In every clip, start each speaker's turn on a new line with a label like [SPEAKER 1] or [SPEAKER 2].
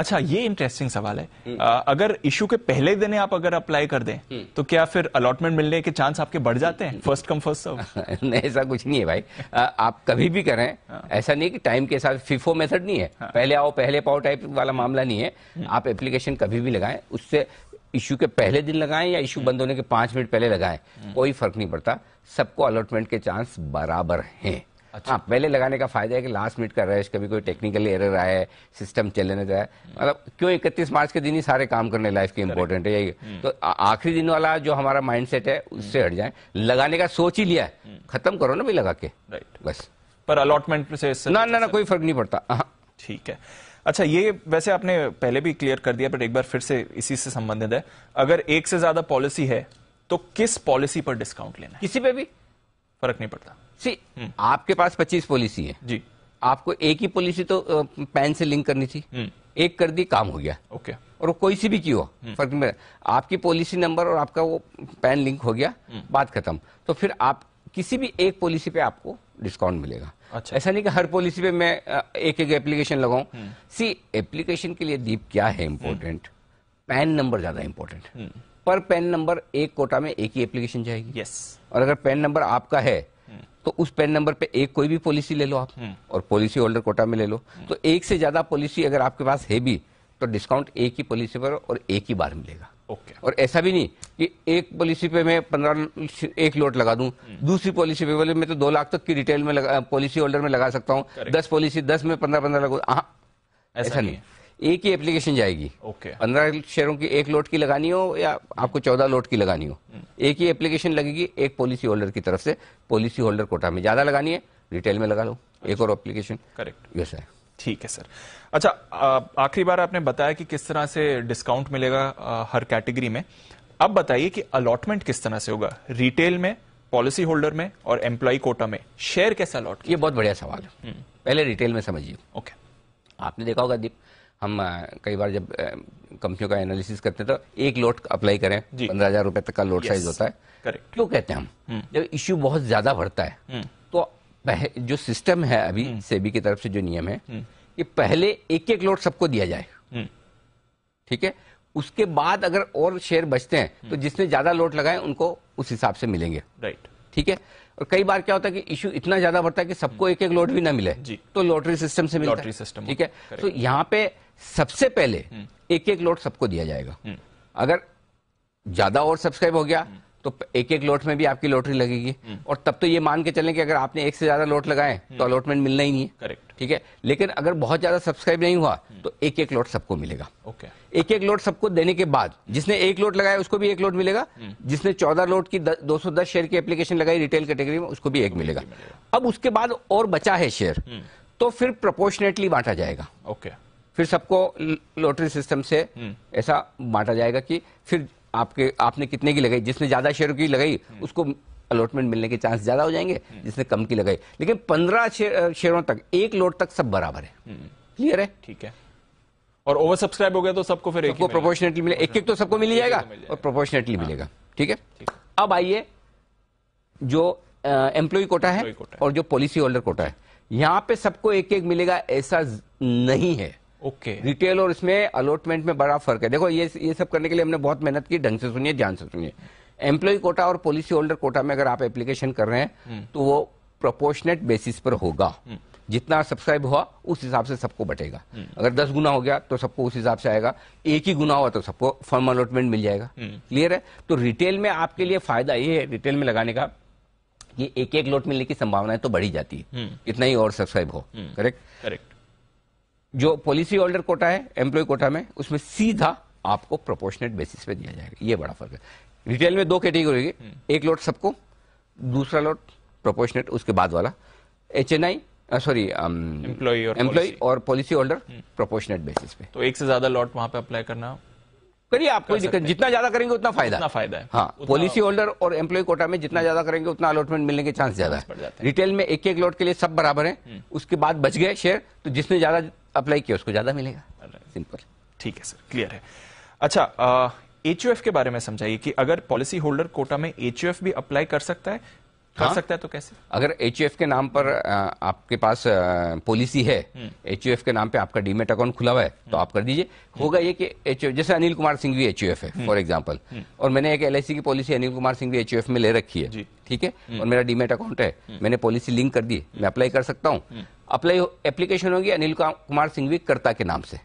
[SPEAKER 1] अच्छा ये इंटरेस्टिंग सवाल है हम्म। आ, अगर इशू के पहले दिन आप अगर अप्लाई कर दें हम्म। तो क्या फिर अलॉटमेंट मिलने के चांस आपके बढ़ जाते हैं फर्स्ट कम फर्स्ट सर्व नहीं ऐसा कुछ नहीं है भाई
[SPEAKER 2] आ, आप कभी भी करें हाँ। ऐसा नहीं कि टाइम के साथ फिफो मेथड नहीं है हाँ। पहले आओ पहले पाओ टाइप वाला हम्म। मामला नहीं है आप एप्लीकेशन कभी भी लगाएं उससे इशू के पहले दिन लगाएं या इशू बंद होने के पांच मिनट पहले लगाएं कोई फर्क नहीं पड़ता सबको अलॉटमेंट के चांस बराबर हैं अच्छा हाँ पहले लगाने का फायदा है कि लास्ट मिनट का रश कभी कोई टेक्निकल एरर आया है सिस्टम चले ना जाए मतलब क्यों इकतीस मार्च के दिन ही सारे काम करने लाइफ के इम्पोर्टेंट है यही हम्म। तो आखिरी दिन वाला जो हमारा माइंड सेट है उससे हम्म। हट जाए लगाने का सोच ही लिया है हम्म। खत्म करो ना भाई लगा के राइट
[SPEAKER 1] बस पर अलॉटमेंट से ना ना ना कोई फर्क नहीं पड़ता हाँ। ठीक है अच्छा ये वैसे आपने पहले भी क्लियर कर दिया बट एक बार फिर से इसी से संबंधित है अगर एक से ज्यादा पॉलिसी है तो किस पॉलिसी पर डिस्काउंट लेना है किसी पे भी फर्क नहीं पड़ता सी हम्म।
[SPEAKER 2] आपके पास 25 पॉलिसी है जी आपको एक ही पॉलिसी तो पैन से लिंक करनी थी हम्म। एक कर दी काम हो गया ओके और वो कोई सी भी की हो हम्म। फर्क नहीं आपकी पॉलिसी नंबर और आपका वो पैन लिंक हो गया बात खत्म तो फिर आप किसी भी एक पॉलिसी पे आपको डिस्काउंट मिलेगा अच्छा ऐसा नहीं कि हर पॉलिसी पे मैं एक एक एप्लीकेशन लगाऊं सी एप्लीकेशन के लिए दीप क्या है इम्पोर्टेंट पैन नंबर ज्यादा इम्पोर्टेंट पर पेन नंबर एक कोटा में एक ही एप्लीकेशन जाएगी यस और अगर पेन नंबर आपका है हम्म। तो उस पेन नंबर पे एक कोई भी पॉलिसी ले लो आप हम्म। और पॉलिसी होल्डर कोटा में ले लो हम्म। तो एक से ज्यादा पॉलिसी अगर आपके पास है भी तो डिस्काउंट एक ही पॉलिसी पर और एक ही बार मिलेगा ओके और ऐसा भी नहीं कि एक पॉलिसी पे मैं पंद्रह एक लोट लगा दूं दूसरी पॉलिसी पे बोले मैं तो दो लाख तक की रिटेल में पॉलिसी होल्डर में लगा सकता हूँ दस पॉलिसी दस में पंद्रह पंद्रह लगा हाँ। ऐसा, नहीं एक ही एप्लीकेशन जाएगी ओके okay. पंद्रह शेयरों की एक लोट की लगानी हो या आपको चौदह लोट की लगानी हो hmm. एक ही एप्लीकेशन लगेगी एक पॉलिसी होल्डर की तरफ से पॉलिसी होल्डर कोटा में ज्यादा लगानी है रिटेल में लगा लो अच्छा। एक और एप्लीकेशन करेक्ट ये सर
[SPEAKER 1] ठीक है सर अच्छा आखिरी बार आपने बताया कि किस तरह से डिस्काउंट मिलेगा हर कैटेगरी में अब बताइए कि अलॉटमेंट किस तरह से होगा रिटेल में पॉलिसी होल्डर में और एम्प्लॉय कोटा में शेयर कैसे अलॉट ये बहुत बढ़िया सवाल है hmm. पहले रिटेल में समझिए ओके आपने देखा होगा दीप
[SPEAKER 2] हम कई बार जब कंपनियों का एनालिसिस करते हैं तो एक लोट अप्लाई करें पंद्रह हजार रुपए तक का लोट साइज होता है करेक्ट क्यों कहते हैं हम हम्म। जब इश्यू बहुत ज्यादा बढ़ता है हम्म। तो जो सिस्टम है अभी हम्म। सेबी की तरफ से जो नियम है कि पहले एक एक लोट सबको दिया जाए ठीक है उसके बाद अगर और शेयर बचते हैं तो जिसने ज्यादा लोट लगाए उनको उस हिसाब से मिलेंगे राइट ठीक है और कई बार क्या होता है कि इश्यू इतना ज्यादा बढ़ता है कि सबको एक एक लोट भी ना मिले तो लॉटरी सिस्टम से मिलता लॉटरी सिस्टम ठीक है तो यहाँ पे सबसे पहले हम्म। एक एक लोट सबको दिया जाएगा हम्म। अगर ज्यादा और सब्सक्राइब हो गया हम्म। तो एक एक लोट में भी आपकी लॉटरी लगेगी और तब तो ये मान के चलें कि अगर आपने एक से ज्यादा लोट लगाए तो अलॉटमेंट मिलना ही नहीं है करेक्ट ठीक है लेकिन अगर बहुत ज्यादा सब्सक्राइब नहीं हुआ तो एक एक लोट सबको मिलेगा ओके एक एक लोट सबको देने के बाद जिसने एक लोट लगाया उसको भी एक लोट मिलेगा जिसने चौदह लोट की दो सौ दस शेयर की एप्लीकेशन लगाई रिटेल कैटेगरी में उसको भी एक मिलेगा अब उसके बाद और बचा है शेयर तो फिर प्रपोर्शनेटली बांटा जाएगा ओके फिर सबको लॉटरी सिस्टम से हम्म। ऐसा बांटा जाएगा कि फिर आपके आपने कितने की लगाई जिसने ज्यादा शेयर की लगाई हम्म। उसको अलॉटमेंट मिलने के चांस ज्यादा हो जाएंगे हम्म। जिसने कम की लगाई लेकिन पंद्रह शेयरों तक एक लोट तक सब बराबर है क्लियर है
[SPEAKER 1] ठीक है और ओवर सब्सक्राइब हो गया तो सबको फिर सबको प्रोपोर्शनेटली मिले एक एक तो सबको मिल जाएगा तो
[SPEAKER 2] और प्रोपोर्शनेटली हाँ। मिलेगा ठीक है अब आइए जो एम्प्लॉय कोटा है और जो पॉलिसी होल्डर कोटा है यहां पे सबको एक एक मिलेगा ऐसा नहीं है ओके okay. रिटेल और इसमें अलॉटमेंट में बड़ा फर्क है देखो ये ये सब करने के लिए हमने बहुत मेहनत की ढंग से सुनिए ध्यान से सुनिए एम्प्लॉय कोटा और पॉलिसी होल्डर कोटा में अगर आप एप्लीकेशन कर रहे हैं हम्म। तो वो प्रोपोर्शनेट बेसिस पर होगा हम्म। जितना सब्सक्राइब हुआ उस हिसाब से सबको बटेगा हम्म। अगर दस गुना हो गया तो सबको उस हिसाब से आएगा एक ही गुना हुआ तो सबको फॉर्म अलॉटमेंट मिल जाएगा क्लियर है तो रिटेल में आपके लिए फायदा ये है रिटेल में लगाने का कि एक एक लोट मिलने की संभावनाएं तो बढ़ी जाती है इतना ही और सब्सक्राइब हो करेक्ट करेक्ट जो पॉलिसी होल्डर कोटा है एम्प्लॉय कोटा में उसमें सीधा आपको प्रोपोर्शनेट बेसिस पे दिया जाएगा ये बड़ा फर्क है रिटेल में दो कैटेगरी होगी एक लोट सबको दूसरा लोट प्रोपोर्शनेट उसके बाद वाला H N I sorry employ और पॉलिसी होल्डर प्रोपोर्शनेट बेसिस पे
[SPEAKER 1] तो एक से ज्यादा लॉट वहां पर अप्लाई करना करिए आपको कोई जितना ज्यादा करेंगे उतना फायदा उतना फायदा है हाँ पॉलिसी
[SPEAKER 2] होल्डर और एम्प्लॉय कोटा में जितना ज्यादा करेंगे उतना अलॉटमेंट मिलने के चांस ज्यादा है रिटेल में एक एक लॉट
[SPEAKER 1] के लिए सब बराबर है हम्म। उसके बाद बच गए शेयर तो जिसने ज्यादा अप्लाई किया उसको ज़्यादा मिलेगा सिंपल ठीक है सर क्लियर है अच्छा एच के बारे में समझाइए कि अगर पॉलिसी होल्डर कोटा में एच भी अप्लाई कर सकता है कर हाँ? सकता है तो कैसे अगर एच के नाम पर
[SPEAKER 2] आपके पास पॉलिसी है एच हम्म। के नाम पे आपका डीमेट अकाउंट खुला हुआ है तो हम्म। आप कर दीजिए होगा ये कि एच जैसे अनिल कुमार सिंह भी एच है फॉर एग्जाम्पल हम्म। और मैंने एक एल की पॉलिसी अनिल कुमार सिंह भी एच में ले रखी है ठीक है और मेरा डीमेट अकाउंट है मैंने पॉलिसी लिंक कर दी मैं अप्लाई कर सकता हूँ अप्लाई एप्लीकेशन होगी अनिल कुमार सिंह भी करता के नाम से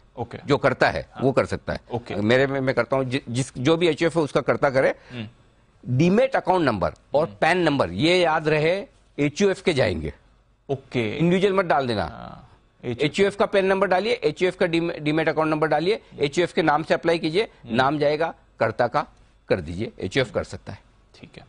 [SPEAKER 2] जो करता है हाँ। वो कर सकता है मेरे में मैं करता हूँ जिस जो भी एच है उसका करता करे डीमेट अकाउंट नंबर और हम्म। पैन नंबर ये याद रहे एच के जाएंगे ओके okay. इंडिविजुअल मत डाल देना एच यू एफ का पैन नंबर डालिए एच यू एफ का डीमेट अकाउंट नंबर डालिए एच यू एफ के नाम से अप्लाई कीजिए हम्म। नाम जाएगा कर्ता का कर दीजिए एच यू एफ कर सकता है ठीक है